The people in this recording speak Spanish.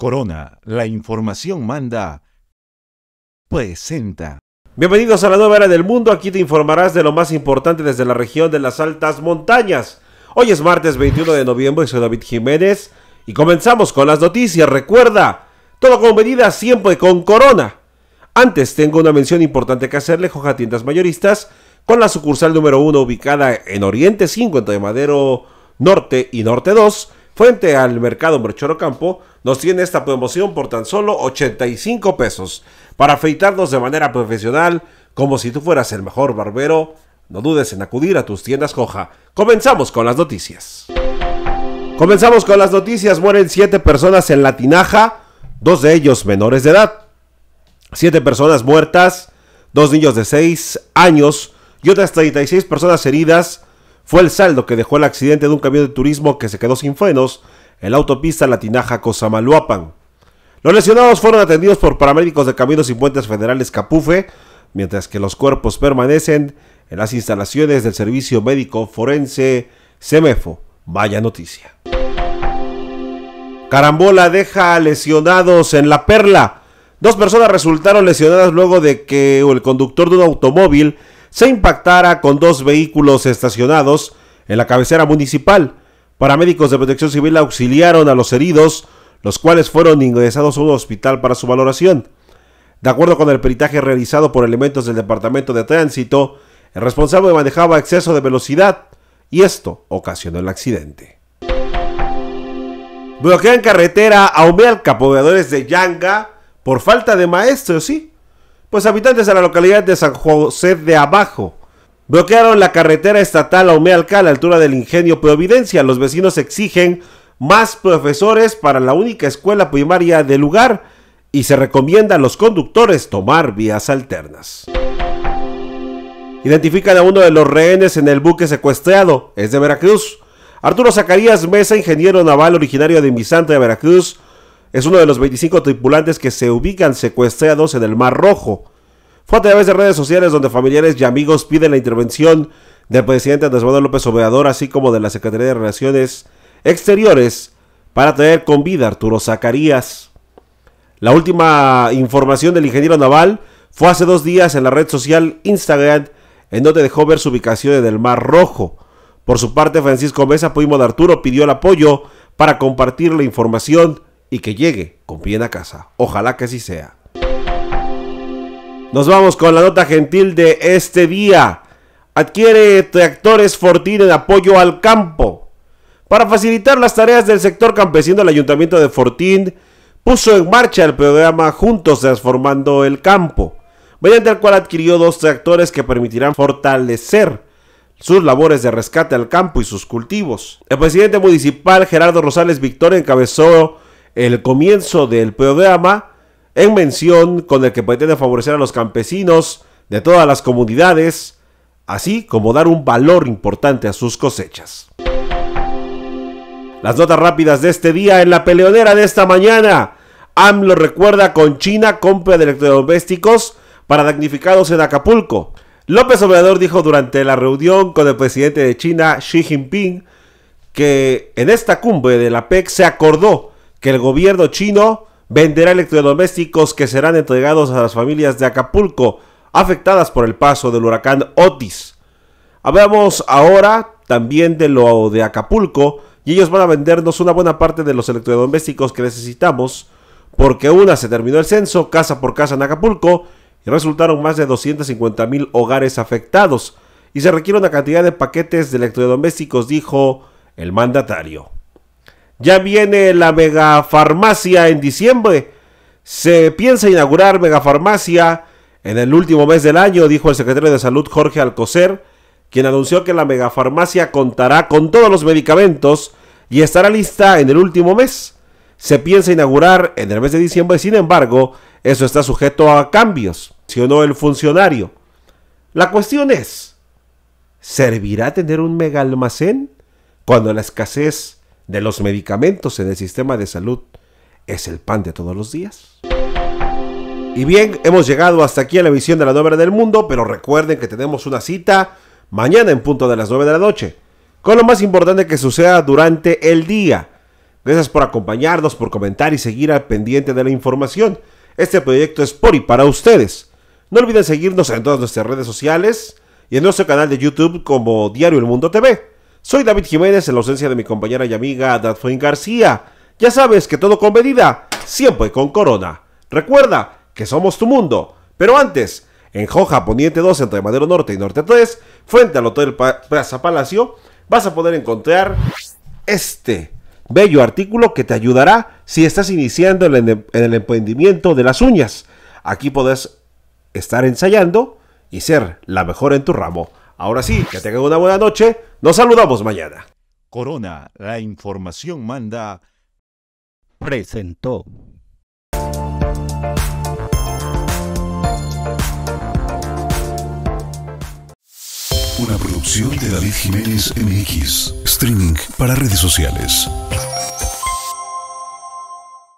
Corona, la información manda, presenta. Bienvenidos a la nueva era del mundo, aquí te informarás de lo más importante desde la región de las altas montañas. Hoy es martes 21 de noviembre, soy David Jiménez y comenzamos con las noticias. Recuerda, todo con siempre con corona. Antes tengo una mención importante que hacerle, Joja Tiendas Mayoristas, con la sucursal número 1 ubicada en Oriente 5, entre Madero Norte y Norte 2, frente al mercado Merchoro Campo, nos tiene esta promoción por tan solo 85 pesos. Para afeitarnos de manera profesional, como si tú fueras el mejor barbero, no dudes en acudir a tus tiendas Joja. Comenzamos con las noticias. Comenzamos con las noticias. Mueren 7 personas en La Tinaja dos de ellos menores de edad. Siete personas muertas, dos niños de seis años y otras 36 personas heridas fue el saldo que dejó el accidente de un camión de turismo que se quedó sin frenos en la autopista Latinaja Cosamaluapan. Los lesionados fueron atendidos por paramédicos de Caminos y Puentes Federales Capufe, mientras que los cuerpos permanecen en las instalaciones del Servicio Médico Forense CEMEFO. Vaya noticia. Carambola deja lesionados en la perla. Dos personas resultaron lesionadas luego de que el conductor de un automóvil se impactara con dos vehículos estacionados en la cabecera municipal. Paramédicos de protección civil auxiliaron a los heridos, los cuales fueron ingresados a un hospital para su valoración. De acuerdo con el peritaje realizado por elementos del Departamento de Tránsito, el responsable manejaba exceso de velocidad y esto ocasionó el accidente. Bloquean carretera a pobladores de Yanga, por falta de maestros, ¿sí? Pues habitantes de la localidad de San José de Abajo bloquearon la carretera estatal a Omealca a la altura del ingenio Providencia. Los vecinos exigen más profesores para la única escuela primaria del lugar y se recomienda a los conductores tomar vías alternas. Identifican a uno de los rehenes en el buque secuestrado, es de Veracruz. Arturo Zacarías Mesa, ingeniero naval originario de Misanta de Veracruz, es uno de los 25 tripulantes que se ubican secuestrados en el Mar Rojo. Fue a través de redes sociales donde familiares y amigos piden la intervención del presidente Andrés Manuel López Obrador, así como de la Secretaría de Relaciones Exteriores, para traer con vida a Arturo Zacarías. La última información del ingeniero naval fue hace dos días en la red social Instagram, en donde dejó ver su ubicación en el Mar Rojo. Por su parte, Francisco Mesa, primo de Arturo, pidió el apoyo para compartir la información y que llegue con bien a casa. Ojalá que así sea. Nos vamos con la nota gentil de este día. Adquiere tractores Fortín en apoyo al campo. Para facilitar las tareas del sector campesino, el ayuntamiento de Fortín puso en marcha el programa Juntos Transformando el Campo, mediante el cual adquirió dos tractores que permitirán fortalecer sus labores de rescate al campo y sus cultivos. El presidente municipal Gerardo Rosales Victoria encabezó el comienzo del programa en mención con el que pretende favorecer a los campesinos de todas las comunidades, así como dar un valor importante a sus cosechas. Las notas rápidas de este día en la peleonera de esta mañana. AMLO recuerda con China compra de electrodomésticos para damnificados en Acapulco. López Obrador dijo durante la reunión con el presidente de China, Xi Jinping, que en esta cumbre de la PEC se acordó que el gobierno chino venderá electrodomésticos que serán entregados a las familias de Acapulco afectadas por el paso del huracán Otis. Hablamos ahora también de lo de Acapulco y ellos van a vendernos una buena parte de los electrodomésticos que necesitamos porque una se terminó el censo casa por casa en Acapulco resultaron más de 250 mil hogares afectados y se requiere una cantidad de paquetes de electrodomésticos, dijo el mandatario. Ya viene la megafarmacia en diciembre. Se piensa inaugurar megafarmacia en el último mes del año, dijo el secretario de Salud Jorge Alcocer, quien anunció que la megafarmacia contará con todos los medicamentos y estará lista en el último mes se piensa inaugurar en el mes de diciembre, sin embargo, eso está sujeto a cambios, si o no el funcionario. La cuestión es, ¿servirá tener un mega almacén cuando la escasez de los medicamentos en el sistema de salud es el pan de todos los días? Y bien, hemos llegado hasta aquí a la visión de la novela del mundo, pero recuerden que tenemos una cita mañana en punto de las 9 de la noche, con lo más importante que suceda durante el día. Gracias por acompañarnos, por comentar y seguir al pendiente de la información. Este proyecto es por y para ustedes. No olviden seguirnos en todas nuestras redes sociales y en nuestro canal de YouTube como Diario El Mundo TV. Soy David Jiménez en la ausencia de mi compañera y amiga Dadfoin García. Ya sabes que todo con medida, siempre con corona. Recuerda que somos tu mundo. Pero antes, en Joja Poniente 2, entre Madero Norte y Norte 3, frente al Hotel Plaza Palacio, vas a poder encontrar este bello artículo que te ayudará si estás iniciando en el emprendimiento de las uñas. Aquí podés estar ensayando y ser la mejor en tu ramo. Ahora sí, que tengan una buena noche. Nos saludamos mañana. Corona, la información manda. Presentó. de David Jiménez MX. Streaming para redes sociales.